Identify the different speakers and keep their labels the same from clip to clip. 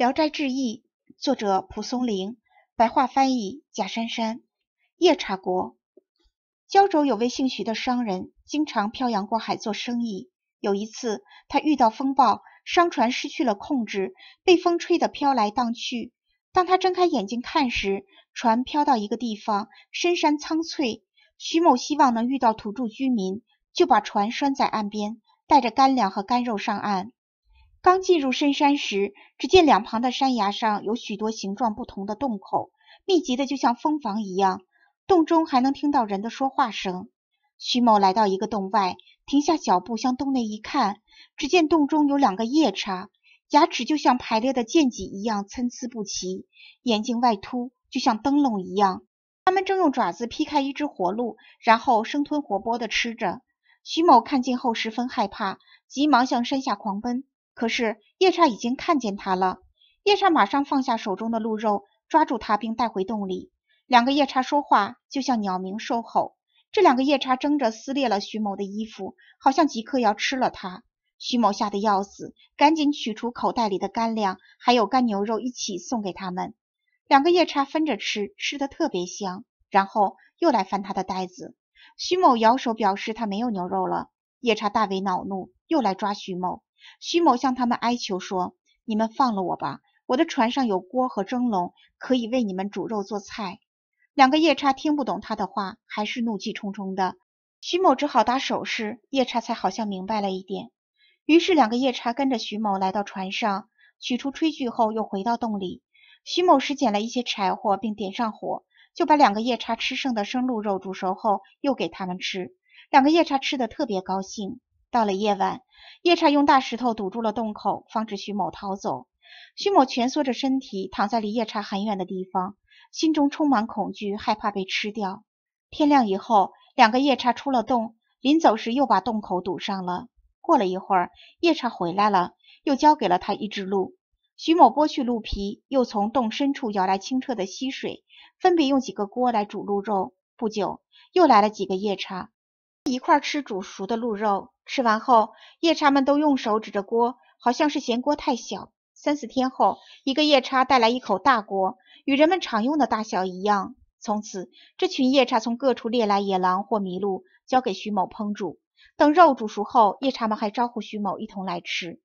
Speaker 1: 《聊斋志异》作者蒲松龄，白话翻译贾珊珊。夜叉国，胶州有位姓徐的商人，经常漂洋过海做生意。有一次，他遇到风暴，商船失去了控制，被风吹得飘来荡去。当他睁开眼睛看时，船飘到一个地方，深山苍翠。徐某希望能遇到土著居民，就把船拴在岸边，带着干粮和干肉上岸。刚进入深山时，只见两旁的山崖上有许多形状不同的洞口，密集的就像蜂房一样。洞中还能听到人的说话声。徐某来到一个洞外，停下脚步，向洞内一看，只见洞中有两个夜叉，牙齿就像排列的剑戟一样参差不齐，眼睛外凸，就像灯笼一样。他们正用爪子劈开一只活鹿，然后生吞活剥地吃着。徐某看见后十分害怕，急忙向山下狂奔。可是夜叉已经看见他了，夜叉马上放下手中的鹿肉，抓住他并带回洞里。两个夜叉说话就像鸟鸣兽吼，这两个夜叉争着撕裂了徐某的衣服，好像即刻要吃了他。徐某吓得要死，赶紧取出口袋里的干粮，还有干牛肉一起送给他们。两个夜叉分着吃，吃的特别香。然后又来翻他的袋子，徐某摇手表示他没有牛肉了。夜叉大为恼怒，又来抓徐某。徐某向他们哀求说：“你们放了我吧，我的船上有锅和蒸笼，可以为你们煮肉做菜。”两个夜叉听不懂他的话，还是怒气冲冲的。徐某只好打手势，夜叉才好像明白了一点。于是，两个夜叉跟着徐某来到船上，取出炊具后，又回到洞里。徐某拾捡了一些柴火，并点上火，就把两个夜叉吃剩的生鹿肉煮熟后，又给他们吃。两个夜叉吃的特别高兴。到了夜晚，夜叉用大石头堵住了洞口，防止徐某逃走。徐某蜷缩着身体躺在离夜叉很远的地方，心中充满恐惧，害怕被吃掉。天亮以后，两个夜叉出了洞，临走时又把洞口堵上了。过了一会儿，夜叉回来了，又交给了他一只鹿。徐某剥去鹿皮，又从洞深处舀来清澈的溪水，分别用几个锅来煮鹿肉。不久，又来了几个夜叉。一块吃煮熟的鹿肉，吃完后，夜叉们都用手指着锅，好像是嫌锅太小。三四天后，一个夜叉带来一口大锅，与人们常用的大小一样。从此，这群夜叉从各处猎来野狼或麋鹿，交给徐某烹煮。等肉煮熟后，夜叉们还招呼徐某一同来吃。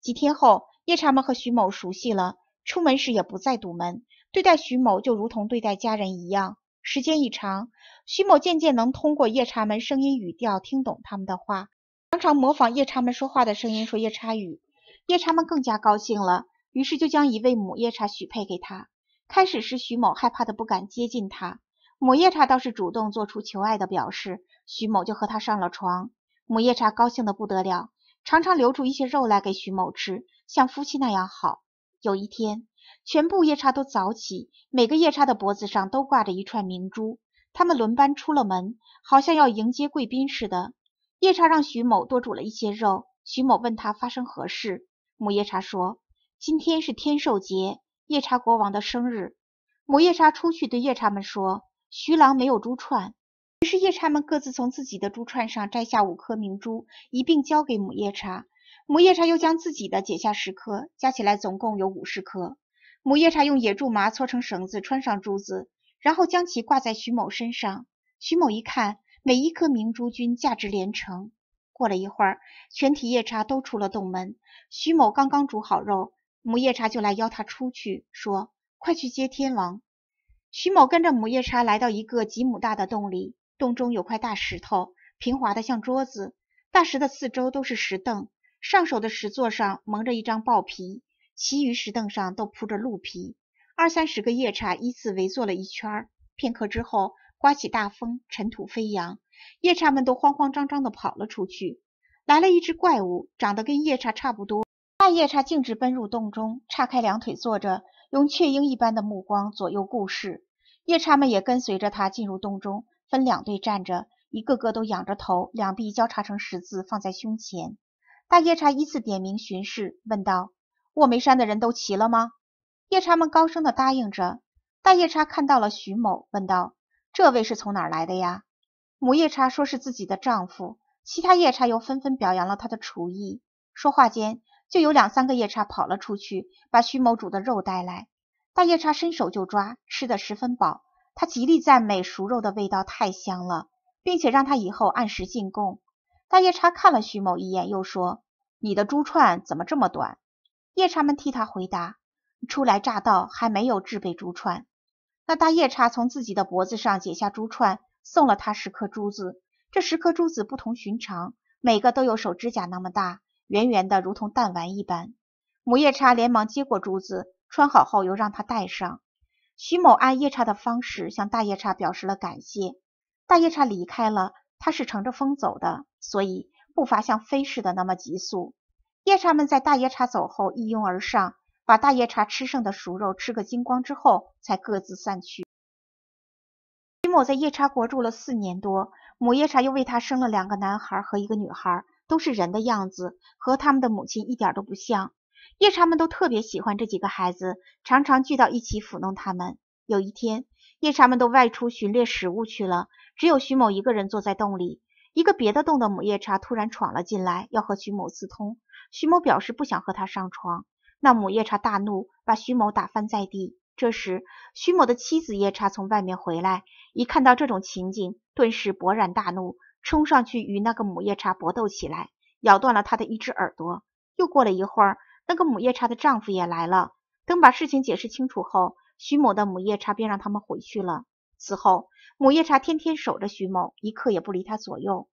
Speaker 1: 几天后，夜叉们和徐某熟悉了，出门时也不再堵门，对待徐某就如同对待家人一样。时间一长，徐某渐渐能通过夜叉们声音语调听懂他们的话，常常模仿夜叉们说话的声音说夜叉语。夜叉们更加高兴了，于是就将一位母夜叉许配给他。开始时，徐某害怕的不敢接近他，母夜叉倒是主动做出求爱的表示，徐某就和他上了床。母夜叉高兴的不得了，常常留出一些肉来给徐某吃，像夫妻那样好。有一天。全部夜叉都早起，每个夜叉的脖子上都挂着一串明珠。他们轮班出了门，好像要迎接贵宾似的。夜叉让徐某多煮了一些肉。徐某问他发生何事，母夜叉说：“今天是天寿节，夜叉国王的生日。”母夜叉出去对夜叉们说：“徐郎没有珠串。”于是夜叉们各自从自己的珠串上摘下五颗明珠，一并交给母夜叉。母夜叉又将自己的解下十颗，加起来总共有五十颗。母夜叉用野苎麻搓成绳子，穿上珠子，然后将其挂在徐某身上。徐某一看，每一颗明珠均价值连城。过了一会儿，全体夜叉都出了洞门。徐某刚刚煮好肉，母夜叉就来邀他出去，说：“快去接天王。”徐某跟着母夜叉来到一个几亩大的洞里，洞中有块大石头，平滑的像桌子。大石的四周都是石凳，上首的石座上蒙着一张豹皮。其余石凳上都铺着鹿皮，二三十个夜叉依次围坐了一圈。片刻之后，刮起大风，尘土飞扬，夜叉们都慌慌张张地跑了出去。来了一只怪物，长得跟夜叉差不多。大夜叉径直奔入洞中，叉开两腿坐着，用雀鹰一般的目光左右顾视。夜叉们也跟随着他进入洞中，分两队站着，一个个都仰着头，两臂交叉成十字放在胸前。大夜叉依次点名巡视，问道。过梅山的人都齐了吗？夜叉们高声的答应着。大夜叉看到了徐某，问道：“这位是从哪儿来的呀？”母夜叉说是自己的丈夫。其他夜叉又纷纷表扬了他的厨艺。说话间，就有两三个夜叉跑了出去，把徐某煮的肉带来。大夜叉伸手就抓，吃得十分饱。他极力赞美熟肉的味道太香了，并且让他以后按时进贡。大夜叉看了徐某一眼，又说：“你的珠串怎么这么短？”夜叉们替他回答：“初来乍到，还没有制备珠串。”那大夜叉从自己的脖子上解下珠串，送了他十颗珠子。这十颗珠子不同寻常，每个都有手指甲那么大，圆圆的，如同弹丸一般。母夜叉连忙接过珠子，穿好后又让他戴上。徐某按夜叉的方式向大夜叉表示了感谢。大夜叉离开了，他是乘着风走的，所以步伐像飞似的那么急速。夜叉们在大夜叉走后一拥而上，把大夜叉吃剩的熟肉吃个精光之后，才各自散去。徐某在夜叉国住了四年多，母夜叉又为他生了两个男孩和一个女孩，都是人的样子，和他们的母亲一点都不像。夜叉们都特别喜欢这几个孩子，常常聚到一起抚弄他们。有一天，夜叉们都外出寻猎食物去了，只有徐某一个人坐在洞里。一个别的洞的母夜叉突然闯了进来，要和徐某私通。徐某表示不想和他上床。那母夜叉大怒，把徐某打翻在地。这时，徐某的妻子夜叉从外面回来，一看到这种情景，顿时勃然大怒，冲上去与那个母夜叉搏斗起来，咬断了他的一只耳朵。又过了一会儿，那个母夜叉的丈夫也来了。等把事情解释清楚后，徐某的母夜叉便让他们回去了。此后，母夜叉天天守着徐某，一刻也不离他左右。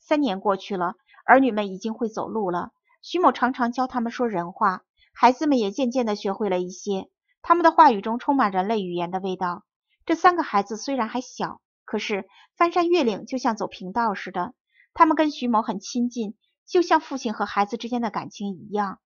Speaker 1: 三年过去了，儿女们已经会走路了。徐某常常教他们说人话，孩子们也渐渐的学会了一些。他们的话语中充满人类语言的味道。这三个孩子虽然还小，可是翻山越岭就像走平道似的。他们跟徐某很亲近，就像父亲和孩子之间的感情一样。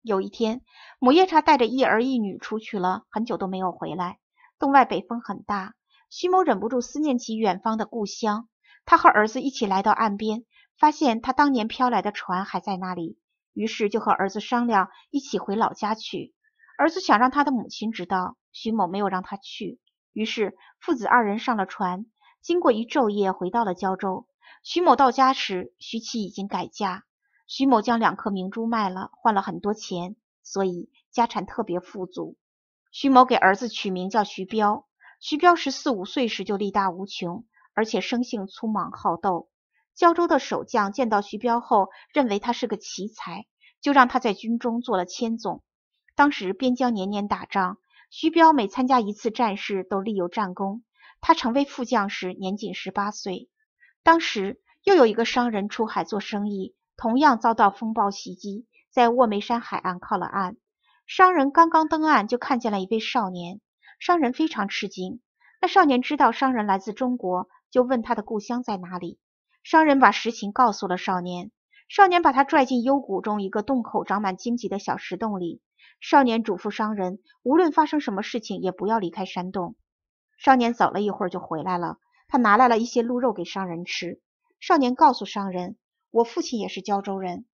Speaker 1: 有一天，母夜叉带着一儿一女出去了，很久都没有回来。洞外北风很大。徐某忍不住思念起远方的故乡，他和儿子一起来到岸边，发现他当年漂来的船还在那里，于是就和儿子商量一起回老家去。儿子想让他的母亲知道，徐某没有让他去，于是父子二人上了船，经过一昼夜回到了胶州。徐某到家时，徐妻已经改嫁。徐某将两颗明珠卖了，换了很多钱，所以家产特别富足。徐某给儿子取名叫徐彪。徐彪十四五岁时就力大无穷，而且生性粗莽好斗。胶州的守将见到徐彪后，认为他是个奇才，就让他在军中做了千总。当时边疆年年打仗，徐彪每参加一次战事都立有战功。他成为副将时年仅十八岁。当时又有一个商人出海做生意，同样遭到风暴袭击，在卧梅山海岸靠了岸。商人刚刚登岸，就看见了一位少年。商人非常吃惊。那少年知道商人来自中国，就问他的故乡在哪里。商人把实情告诉了少年。少年把他拽进幽谷中一个洞口长满荆棘的小石洞里。少年嘱咐商人，无论发生什么事情，也不要离开山洞。少年走了一会儿就回来了，他拿来了一些鹿肉给商人吃。少年告诉商人：“我父亲也是胶州人。”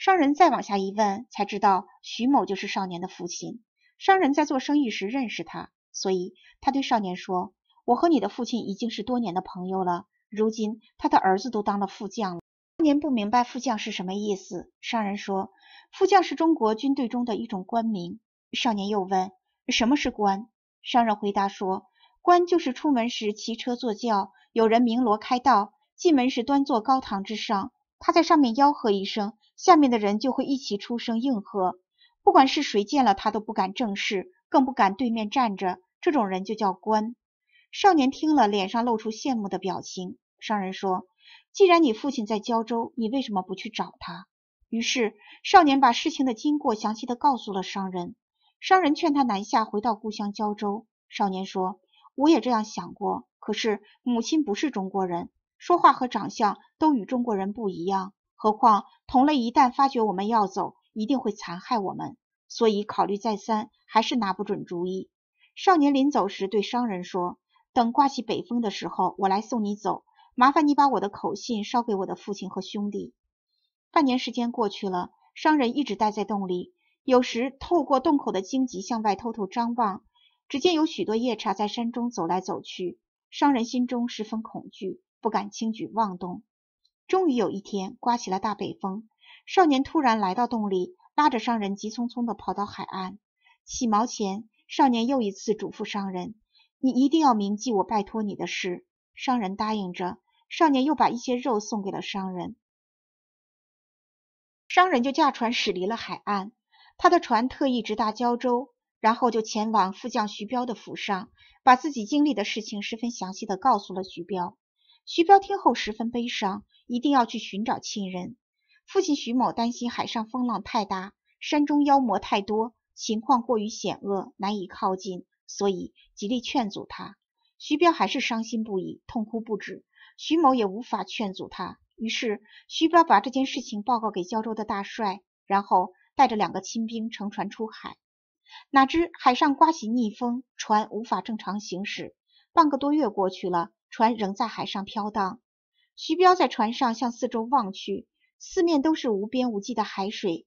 Speaker 1: 商人再往下一问，才知道徐某就是少年的父亲。商人在做生意时认识他。所以他对少年说：“我和你的父亲已经是多年的朋友了。如今他的儿子都当了副将了。”少年不明白“副将”是什么意思。商人说：“副将是中国军队中的一种官名。”少年又问：“什么是官？”商人回答说：“官就是出门时骑车坐轿，有人鸣锣开道；进门时端坐高堂之上，他在上面吆喝一声，下面的人就会一起出声应和。不管是谁见了他，都不敢正视。”更不敢对面站着，这种人就叫官。少年听了，脸上露出羡慕的表情。商人说：“既然你父亲在胶州，你为什么不去找他？”于是，少年把事情的经过详细的告诉了商人。商人劝他南下，回到故乡胶州。少年说：“我也这样想过，可是母亲不是中国人，说话和长相都与中国人不一样。何况同类一旦发觉我们要走，一定会残害我们。”所以考虑再三，还是拿不准主意。少年临走时对商人说：“等刮起北风的时候，我来送你走。麻烦你把我的口信捎给我的父亲和兄弟。”半年时间过去了，商人一直待在洞里，有时透过洞口的荆棘向外偷偷张望，只见有许多夜叉在山中走来走去。商人心中十分恐惧，不敢轻举妄动。终于有一天，刮起了大北风，少年突然来到洞里。拉着商人急匆匆的跑到海岸，几毛钱。少年又一次嘱咐商人：“你一定要铭记我拜托你的事。”商人答应着，少年又把一些肉送给了商人。商人就驾船驶离了海岸，他的船特意直达胶州，然后就前往副将徐彪的府上，把自己经历的事情十分详细的告诉了徐彪。徐彪听后十分悲伤，一定要去寻找亲人。父亲徐某担心海上风浪太大，山中妖魔太多，情况过于险恶，难以靠近，所以极力劝阻他。徐彪还是伤心不已，痛哭不止。徐某也无法劝阻他，于是徐彪把这件事情报告给胶州的大帅，然后带着两个亲兵乘船出海。哪知海上刮起逆风，船无法正常行驶。半个多月过去了，船仍在海上飘荡。徐彪在船上向四周望去。四面都是无边无际的海水，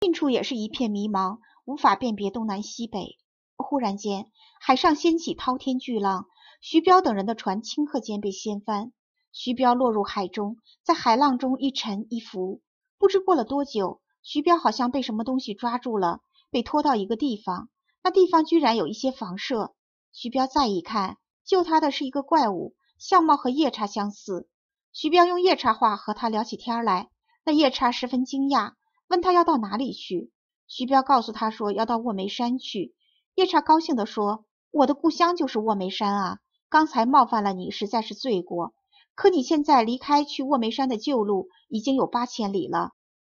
Speaker 1: 近处也是一片迷茫，无法辨别东南西北。忽然间，海上掀起滔天巨浪，徐彪等人的船顷刻间被掀翻，徐彪落入海中，在海浪中一沉一浮。不知过了多久，徐彪好像被什么东西抓住了，被拖到一个地方。那地方居然有一些房舍。徐彪再一看，救他的是一个怪物，相貌和夜叉相似。徐彪用夜叉话和他聊起天来，那夜叉十分惊讶，问他要到哪里去。徐彪告诉他说要到卧梅山去。夜叉高兴地说：“我的故乡就是卧梅山啊！刚才冒犯了你，实在是罪过。可你现在离开去卧梅山的旧路已经有八千里了，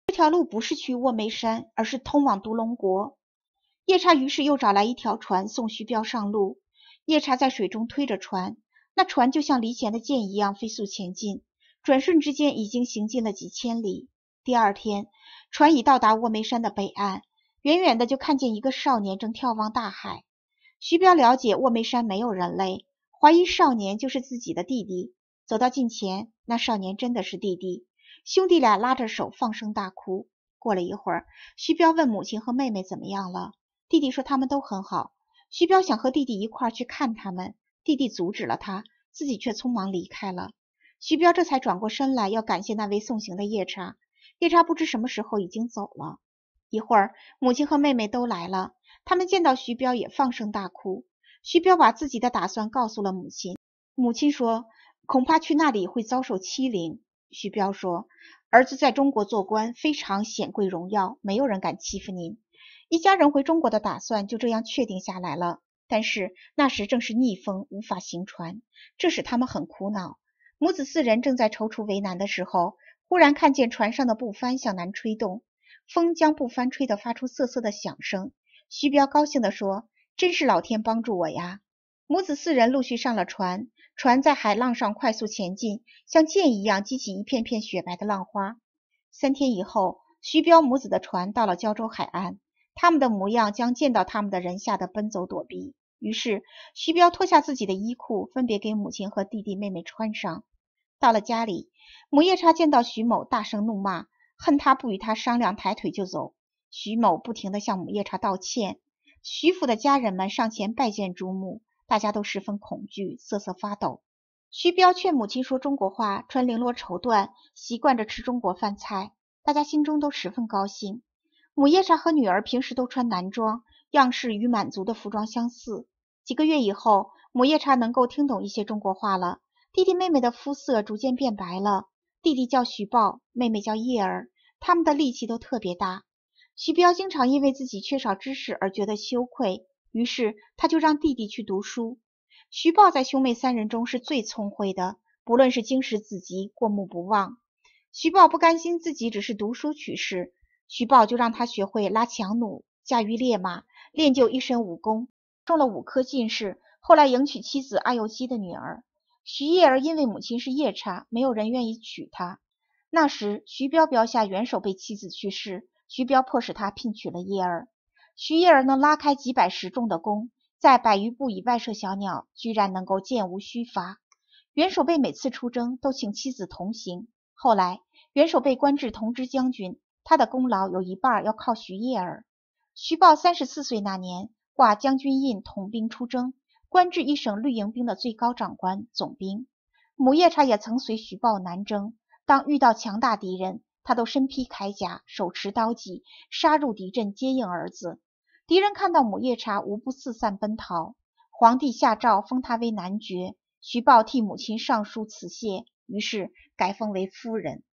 Speaker 1: 这条路不是去卧梅山，而是通往独龙国。”夜叉于是又找来一条船送徐彪上路。夜叉在水中推着船。那船就像离弦的箭一样飞速前进，转瞬之间已经行进了几千里。第二天，船已到达卧梅山的北岸，远远的就看见一个少年正眺望大海。徐彪了解卧梅山没有人类，怀疑少年就是自己的弟弟。走到近前，那少年真的是弟弟。兄弟俩拉着手放声大哭。过了一会儿，徐彪问母亲和妹妹怎么样了，弟弟说他们都很好。徐彪想和弟弟一块去看他们。弟弟阻止了他，自己却匆忙离开了。徐彪这才转过身来，要感谢那位送行的夜叉。夜叉不知什么时候已经走了。一会儿，母亲和妹妹都来了，他们见到徐彪也放声大哭。徐彪把自己的打算告诉了母亲，母亲说：“恐怕去那里会遭受欺凌。”徐彪说：“儿子在中国做官，非常显贵荣耀，没有人敢欺负您。”一家人回中国的打算就这样确定下来了。但是那时正是逆风，无法行船，这使他们很苦恼。母子四人正在踌躇为难的时候，忽然看见船上的布帆向南吹动，风将布帆吹得发出瑟瑟的响声。徐彪高兴地说：“真是老天帮助我呀！”母子四人陆续上了船，船在海浪上快速前进，像箭一样激起一片片雪白的浪花。三天以后，徐彪母子的船到了胶州海岸。他们的模样将见到他们的人吓得奔走躲避。于是，徐彪脱下自己的衣裤，分别给母亲和弟弟妹妹穿上。到了家里，母夜叉见到徐某，大声怒骂，恨他不与他商量，抬腿就走。徐某不停地向母夜叉道歉。徐府的家人们上前拜见朱母，大家都十分恐惧，瑟瑟发抖。徐彪劝母亲说中国话，穿绫罗绸缎，习惯着吃中国饭菜，大家心中都十分高兴。母夜叉和女儿平时都穿男装，样式与满族的服装相似。几个月以后，母夜叉能够听懂一些中国话了。弟弟妹妹的肤色逐渐变白了。弟弟叫徐豹，妹妹叫叶儿，他们的力气都特别大。徐彪经常因为自己缺少知识而觉得羞愧，于是他就让弟弟去读书。徐豹在兄妹三人中是最聪慧的，不论是经史子集，过目不忘。徐豹不甘心自己只是读书取士。徐豹就让他学会拉强弩、驾驭烈马，练就一身武功，中了五科进士，后来迎娶妻子阿尤姬的女儿徐叶儿。因为母亲是夜叉，没有人愿意娶她。那时，徐彪彪下元首被妻子去世，徐彪迫使他聘娶了叶儿。徐叶儿能拉开几百石重的弓，在百余步以外射小鸟，居然能够箭无虚发。元首被每次出征都请妻子同行。后来，元首被官至同知将军。他的功劳有一半要靠徐业儿。徐豹三十四岁那年，挂将军印统兵出征，官至一省绿营兵的最高长官总兵。母夜叉也曾随徐豹南征，当遇到强大敌人，他都身披铠甲，手持刀戟，杀入敌阵接应儿子。敌人看到母夜叉，无不四散奔逃。皇帝下诏封他为男爵，徐豹替母亲上书辞谢，于是改封为夫人。